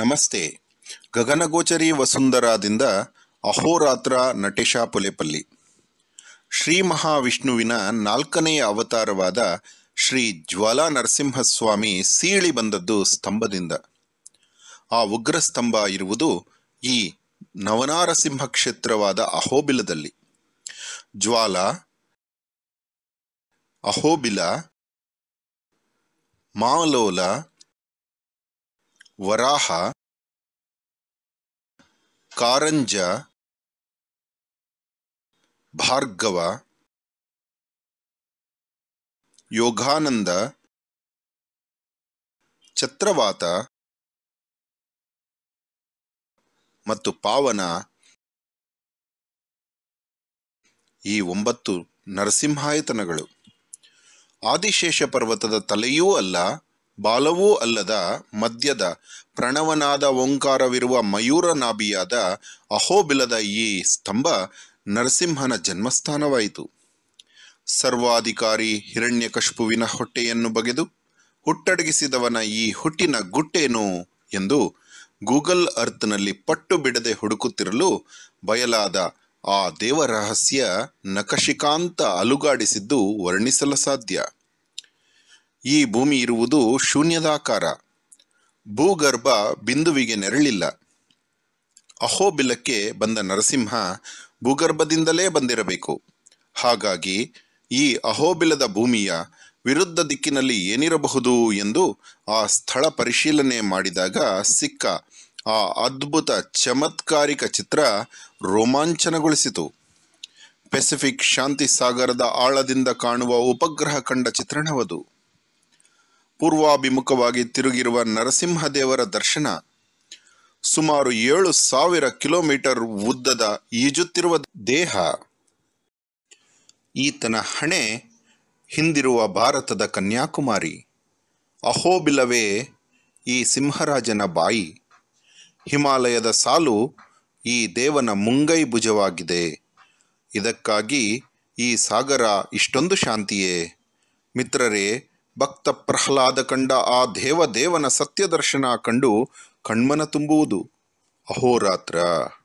ನಮಸ್ತೆ ಗಗನಗೋಚರಿ ವಸುಂಧರಾದಿಂದ ಅಹೋರಾತ್ರ ನಟೇಶ ಪುಲೆಪಲ್ಲಿ ಶ್ರೀ ಮಹಾವಿಷ್ಣುವಿನ ನಾಲ್ಕನೆಯ ಅವತಾರವಾದ ಶ್ರೀ ಜ್ವಾಲಾ ನರಸಿಂಹಸ್ವಾಮಿ ಸೀಳಿ ಬಂದದ್ದು ಸ್ತಂಭದಿಂದ ಆ ಉಗ್ರ ಸ್ತಂಭ ಇರುವುದು ಈ ನವನಾರಸಿಂಹ ಕ್ಷೇತ್ರವಾದ ಅಹೋಬಿಲದಲ್ಲಿ ಜ್ವಾಲಾ ಅಹೋಬಿಲ ಮಾಲೋಲ ವರಾಹ ಕಾರಂಜ ಭಾರ್ಗವ ಯೋಗಾನಂದ ಛತ್ರವಾತ ಮತ್ತು ಪಾವನ ಈ ಒಂಬತ್ತು ನರಸಿಂಹಾಯತನಗಳು ಆದಿಶೇಷ ಪರ್ವತದ ತಲೆಯೂ ಅಲ್ಲ ಬಾಲವೂ ಅಲ್ಲದ ಮದ್ಯದ ಪ್ರಣವನಾದ ಓಂಕಾರವಿರುವ ಮಯೂರ ನಾಭಿಯಾದ ಅಹೋಬಿಲದ ಈ ಸ್ತಂಭ ನರಸಿಂಹನ ಜನ್ಮಸ್ಥಾನವಾಯಿತು ಸರ್ವಾಧಿಕಾರಿ ಹಿರಣ್ಯಕಶ್ಪುವಿನ ಹೊಟ್ಟೆಯನ್ನು ಬಗೆದು ಹುಟ್ಟಡಗಿಸಿದವನ ಈ ಹುಟ್ಟಿನ ಗುಟ್ಟೇನು ಎಂದು ಗೂಗಲ್ ಅರ್ಥನಲ್ಲಿ ಪಟ್ಟು ಬಿಡದೆ ಹುಡುಕುತ್ತಿರಲು ಬಯಲಾದ ಆ ದೇವರಹಸ್ಯ ನಕಶಿಕಾಂತ ಅಲುಗಾಡಿಸಿದ್ದು ವರ್ಣಿಸಲು ಸಾಧ್ಯ ಈ ಭೂಮಿ ಇರುವುದು ಶೂನ್ಯದಾಕಾರ ಭೂಗರ್ಭ ಬಿಂದುವಿಗೆ ನೆರಳಿಲ್ಲ ಅಹೋಬಿಲಕ್ಕೆ ಬಂದ ನರಸಿಂಹ ಭೂಗರ್ಭದಿಂದಲೇ ಬಂದಿರಬೇಕು ಹಾಗಾಗಿ ಈ ಅಹೋಬಿಲದ ಭೂಮಿಯ ವಿರುದ್ಧ ದಿಕ್ಕಿನಲ್ಲಿ ಏನಿರಬಹುದು ಎಂದು ಆ ಸ್ಥಳ ಪರಿಶೀಲನೆ ಮಾಡಿದಾಗ ಸಿಕ್ಕ ಆ ಅದ್ಭುತ ಚಮತ್ಕಾರಿಕ ಚಿತ್ರ ರೋಮಾಂಚನಗೊಳಿಸಿತು ಪೆಸಿಫಿಕ್ ಶಾಂತಿ ಸಾಗರದ ಆಳದಿಂದ ಕಾಣುವ ಉಪಗ್ರಹ ಕಂಡ ಚಿತ್ರಣವದು ಪೂರ್ವಾಭಿಮುಖವಾಗಿ ತಿರುಗಿರುವ ನರಸಿಂಹದೇವರ ದರ್ಶನ ಸುಮಾರು ಏಳು ಸಾವಿರ ಕಿಲೋಮೀಟರ್ ಉದ್ದದ ಈಜುತ್ತಿರುವ ದೇಹ ಈತನ ಹಣೆ ಹಿಂದಿರುವ ಭಾರತದ ಕನ್ಯಾಕುಮಾರಿ ಅಹೋಬಿಲವೇ ಈ ಸಿಂಹರಾಜನ ಬಾಯಿ ಹಿಮಾಲಯದ ಸಾಲು ಈ ದೇವನ ಮುಂಗೈ ಭುಜವಾಗಿದೆ ಇದಕ್ಕಾಗಿ ಈ ಸಾಗರ ಇಷ್ಟೊಂದು ಶಾಂತಿಯೇ ಮಿತ್ರರೇ ಭಕ್ತ ಪ್ರಹ್ಲಾದ ಕಂಡ ಆ ದೇವದೇವನ ಸತ್ಯದರ್ಶನ ಕಂಡು ಕಣ್ಮನ ತುಂಬುವುದು ಅಹೋರಾತ್ರ